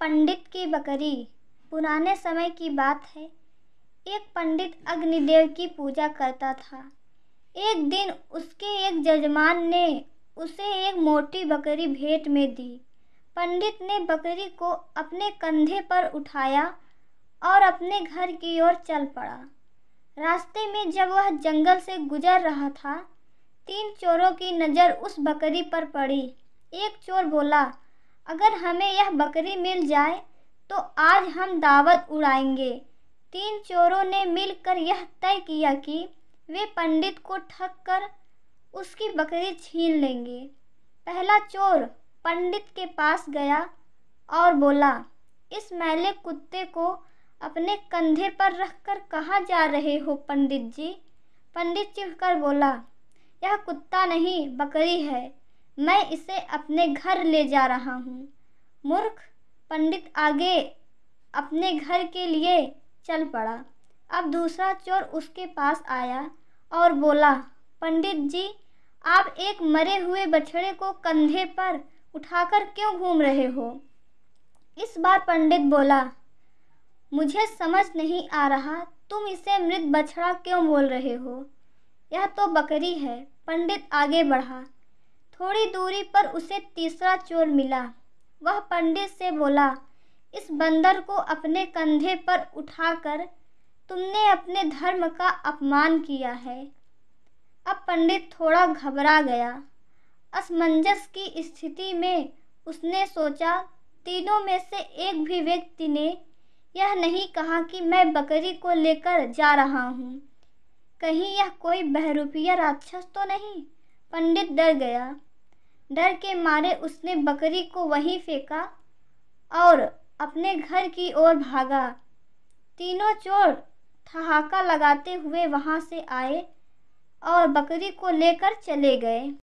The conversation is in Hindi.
पंडित की बकरी पुराने समय की बात है एक पंडित अग्निदेव की पूजा करता था एक दिन उसके एक जजमान ने उसे एक मोटी बकरी भेंट में दी पंडित ने बकरी को अपने कंधे पर उठाया और अपने घर की ओर चल पड़ा रास्ते में जब वह जंगल से गुजर रहा था तीन चोरों की नज़र उस बकरी पर पड़ी एक चोर बोला अगर हमें यह बकरी मिल जाए तो आज हम दावत उड़ाएंगे तीन चोरों ने मिलकर यह तय किया कि वे पंडित को ठग कर उसकी बकरी छीन लेंगे पहला चोर पंडित के पास गया और बोला इस मैले कुत्ते को अपने कंधे पर रखकर कहाँ जा रहे हो पंडित जी पंडित चिढ़कर बोला यह कुत्ता नहीं बकरी है मैं इसे अपने घर ले जा रहा हूँ मूर्ख पंडित आगे अपने घर के लिए चल पड़ा अब दूसरा चोर उसके पास आया और बोला पंडित जी आप एक मरे हुए बछड़े को कंधे पर उठाकर क्यों घूम रहे हो इस बार पंडित बोला मुझे समझ नहीं आ रहा तुम इसे मृत बछड़ा क्यों बोल रहे हो यह तो बकरी है पंडित आगे बढ़ा थोड़ी दूरी पर उसे तीसरा चोर मिला वह पंडित से बोला इस बंदर को अपने कंधे पर उठाकर तुमने अपने धर्म का अपमान किया है अब पंडित थोड़ा घबरा गया असमंजस की स्थिति में उसने सोचा तीनों में से एक भी व्यक्ति ने यह नहीं कहा कि मैं बकरी को लेकर जा रहा हूँ कहीं यह कोई बहरूपिया राक्षस तो नहीं पंडित डर गया डर के मारे उसने बकरी को वहीं फेंका और अपने घर की ओर भागा तीनों चोर ठहाका लगाते हुए वहाँ से आए और बकरी को लेकर चले गए